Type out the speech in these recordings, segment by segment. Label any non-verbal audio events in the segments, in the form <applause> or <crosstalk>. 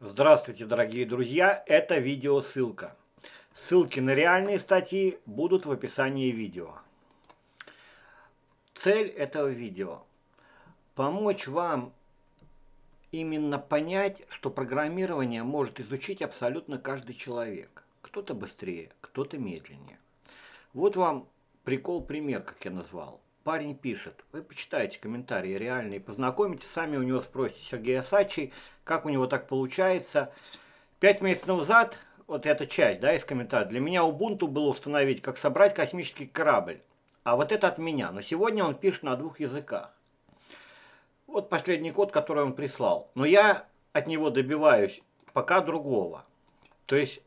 Здравствуйте, дорогие друзья, это видео ссылка. Ссылки на реальные статьи будут в описании видео. Цель этого видео – помочь вам именно понять, что программирование может изучить абсолютно каждый человек. Кто-то быстрее, кто-то медленнее. Вот вам прикол-пример, как я назвал парень пишет. Вы почитайте комментарии реальные, познакомитесь, сами у него спросите Сергея Сачи, как у него так получается. Пять месяцев назад, вот эта часть, да, из комментариев, для меня Ubuntu было установить, как собрать космический корабль. А вот это от меня. Но сегодня он пишет на двух языках. Вот последний код, который он прислал. Но я от него добиваюсь пока другого. То есть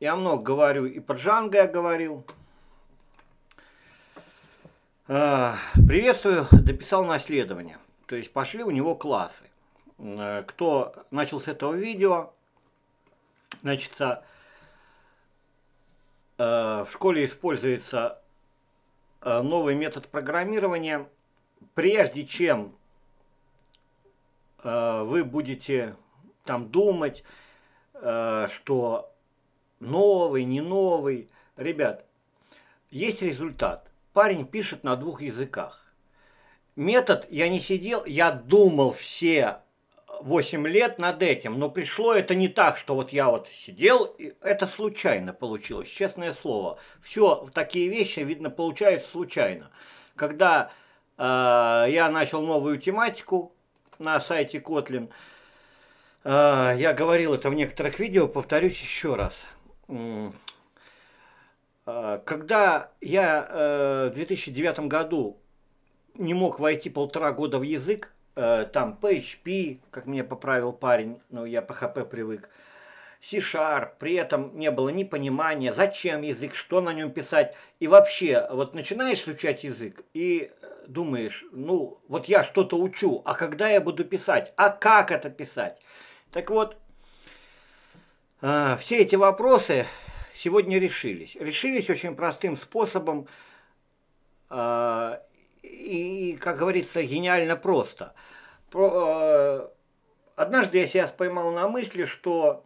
я много говорю и про Джанго я говорил, а, приветствую, дописал наследование. То есть пошли у него классы. Э, кто начал с этого видео, значит, э, в школе используется э, новый метод программирования. Прежде чем вы будете там думать, что новый, не новый, ребят, есть результат – парень пишет на двух языках. Метод, я не сидел, я думал все 8 лет над этим, но пришло это не так, что вот я вот сидел, и это случайно получилось, честное слово. Все, такие вещи, видно, получается случайно. Когда э, я начал новую тематику на сайте Kotlin, э, я говорил это в некоторых видео, повторюсь еще раз. Э, когда я э, в 2009 году не мог войти полтора года в язык, э, там PHP, как меня поправил парень, но ну, я PHP привык, C-Sharp, при этом не было ни понимания, зачем язык, что на нем писать. И вообще, вот начинаешь изучать язык и думаешь, ну, вот я что-то учу, а когда я буду писать, а как это писать? Так вот, э, все эти вопросы сегодня решились? Решились очень простым способом э, и, как говорится, гениально просто. Про, э, однажды я себя поймал на мысли, что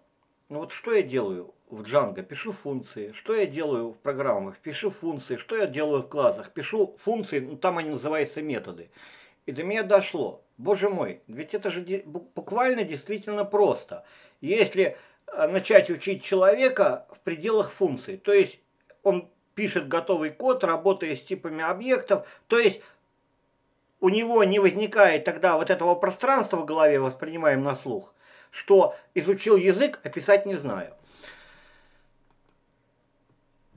ну вот что я делаю в Django? Пишу функции. Что я делаю в программах? Пишу функции. Что я делаю в классах? Пишу функции, ну там они называются методы. И до меня дошло. Боже мой, ведь это же буквально действительно просто. Если Э, начать учить человека в пределах функции, То есть он пишет готовый код, работая с типами объектов. То есть у него не возникает тогда вот этого пространства в голове, воспринимаем на слух, что изучил язык, описать а не знаю.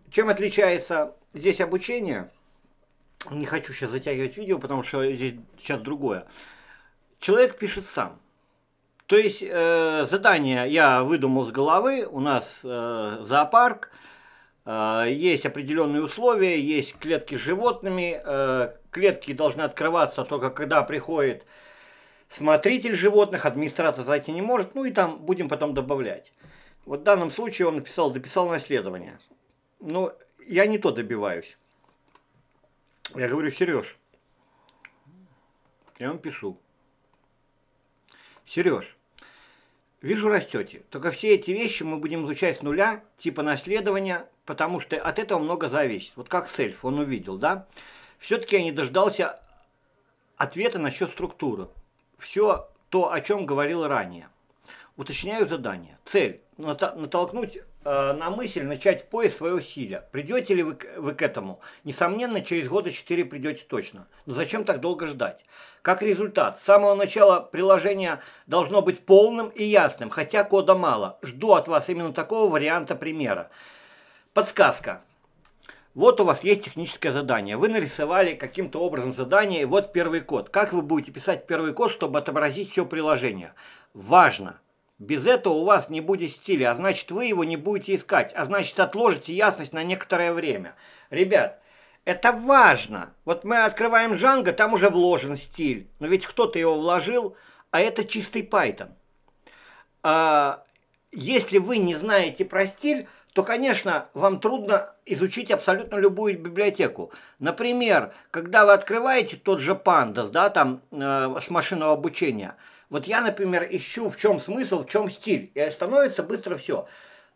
Чем отличается здесь обучение? Не хочу сейчас затягивать видео, потому что здесь сейчас другое. Человек пишет сам. То есть э, задание я выдумал с головы, у нас э, зоопарк, э, есть определенные условия, есть клетки с животными, э, клетки должны открываться только когда приходит смотритель животных, администратор зайти не может, ну и там будем потом добавлять. Вот в данном случае он написал, дописал наследование. Но ну, я не то добиваюсь. Я говорю, Сереж, я вам пишу. Сереж, вижу растете, только все эти вещи мы будем изучать с нуля, типа наследования, потому что от этого много зависит. Вот как сельф, он увидел, да? Все-таки я не дождался ответа насчет структуры. Все то, о чем говорил ранее. Уточняю задание. Цель – натолкнуть Э, на мысль начать поиск своего силя. Придете ли вы, вы к этому? Несомненно, через года 4 придете точно. Но зачем так долго ждать? Как результат, с самого начала приложение должно быть полным и ясным, хотя кода мало. Жду от вас именно такого варианта примера. Подсказка. Вот у вас есть техническое задание. Вы нарисовали каким-то образом задание, и вот первый код. Как вы будете писать первый код, чтобы отобразить все приложение? Важно! Без этого у вас не будет стиля, а значит вы его не будете искать, а значит отложите ясность на некоторое время. Ребят, это важно. Вот мы открываем Django, там уже вложен стиль, но ведь кто-то его вложил, а это чистый Python. А, если вы не знаете про стиль, то, конечно, вам трудно изучить абсолютно любую библиотеку. Например, когда вы открываете тот же Pandas, да, там э, с машинного обучения – вот я, например, ищу, в чем смысл, в чем стиль, и становится быстро все.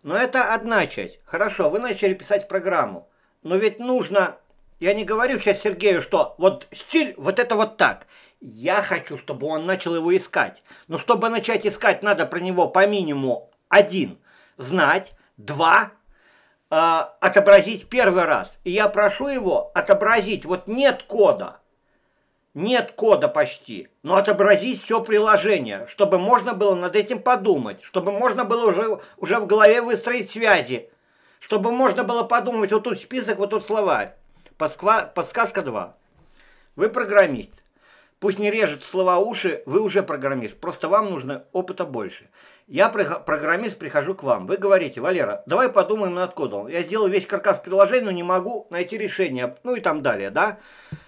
Но это одна часть. Хорошо, вы начали писать программу, но ведь нужно... Я не говорю сейчас Сергею, что вот стиль, вот это вот так. Я хочу, чтобы он начал его искать. Но чтобы начать искать, надо про него по минимуму один знать, два э, отобразить первый раз. И я прошу его отобразить, вот нет кода, нет кода почти, но отобразить все приложение, чтобы можно было над этим подумать, чтобы можно было уже, уже в голове выстроить связи, чтобы можно было подумать, вот тут список, вот тут словарь. Подсква, подсказка 2. Вы программист. Пусть не режет слова уши, вы уже программист, просто вам нужно опыта больше. Я программист, прихожу к вам. Вы говорите, Валера, давай подумаем над кодом. Я сделал весь каркас приложения, но не могу найти решение, ну и там далее, да?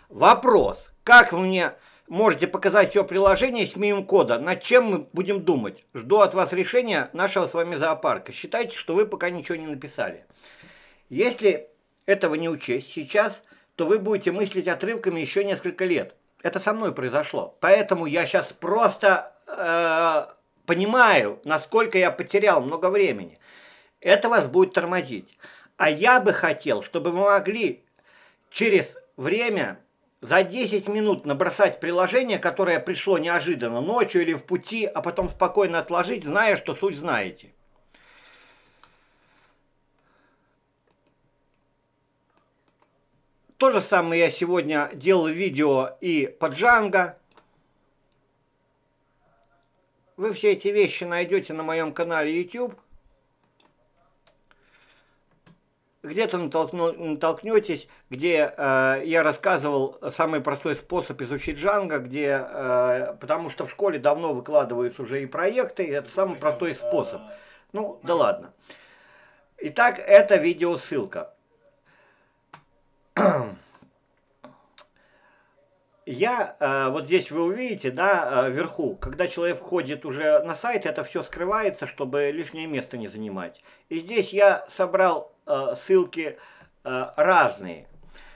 Вопрос. Как вы мне можете показать все приложение с минимум кода? Над чем мы будем думать? Жду от вас решения нашего с вами зоопарка. Считайте, что вы пока ничего не написали. Если этого не учесть сейчас, то вы будете мыслить отрывками еще несколько лет. Это со мной произошло. Поэтому я сейчас просто э, понимаю, насколько я потерял много времени. Это вас будет тормозить. А я бы хотел, чтобы вы могли через время за 10 минут набросать приложение, которое пришло неожиданно ночью или в пути, а потом спокойно отложить, зная, что суть знаете. То же самое я сегодня делал видео и по Django. Вы все эти вещи найдете на моем канале YouTube. где-то натолкнетесь, где э, я рассказывал самый простой способ изучить Джанго, где, э, потому что в школе давно выкладываются уже и проекты, и это самый простой способ. Ну, да ладно. Итак, это видеосылка. <clears throat> Я, э, вот здесь вы увидите, да, э, вверху, когда человек входит уже на сайт, это все скрывается, чтобы лишнее место не занимать. И здесь я собрал Э, ссылки э, разные.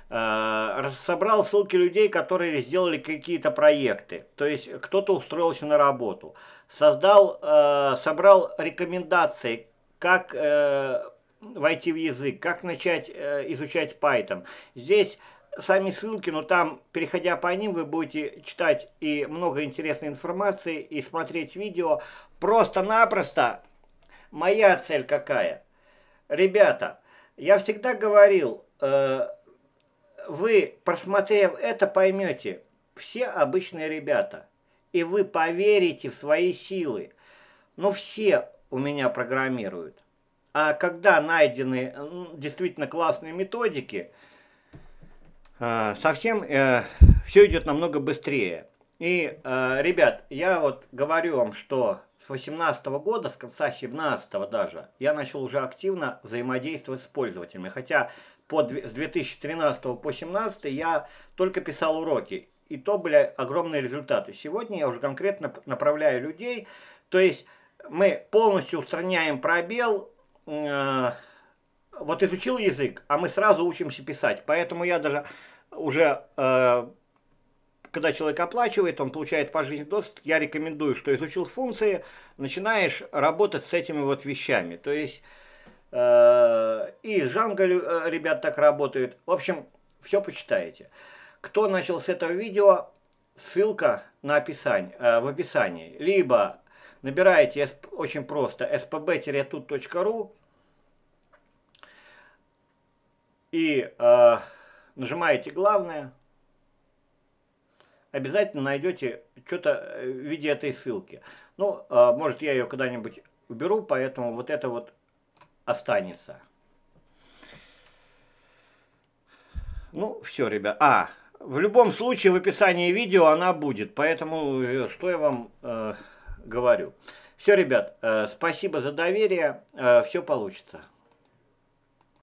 Э, собрал ссылки людей, которые сделали какие-то проекты. То есть кто-то устроился на работу. Создал, собрал рекомендации, как войти в язык, как начать изучать Python. Здесь сами ссылки, но там, переходя по ним, вы будете читать и много интересной информации, и смотреть видео. Просто-напросто моя цель какая? Ребята, я всегда говорил, э, вы, просмотрев это, поймете, все обычные ребята, и вы поверите в свои силы. Но все у меня программируют. А когда найдены ну, действительно классные методики, э, совсем э, все идет намного быстрее. И, э, ребят, я вот говорю вам, что с 18 года, с конца 17 даже, я начал уже активно взаимодействовать с пользователями. Хотя по, с 2013 по 2017 я только писал уроки. И то были огромные результаты. Сегодня я уже конкретно направляю людей. То есть мы полностью устраняем пробел. Э, вот изучил язык, а мы сразу учимся писать. Поэтому я даже уже... Э, когда человек оплачивает, он получает пожизненный доступ, я рекомендую, что изучил функции, начинаешь работать с этими вот вещами. То есть э, и с Джанго э, ребят так работают. В общем, все почитаете. Кто начал с этого видео, ссылка на описание, э, в описании. Либо набираете очень просто spb-tut.ru и э, нажимаете главное – обязательно найдете что-то э, в виде этой ссылки. Ну, а, может, я ее когда-нибудь уберу, поэтому вот это вот останется. Ну, все, ребят. А, в любом случае в описании видео она будет, поэтому э, что я вам э, говорю. Все, ребят, э, спасибо за доверие, э, все получится.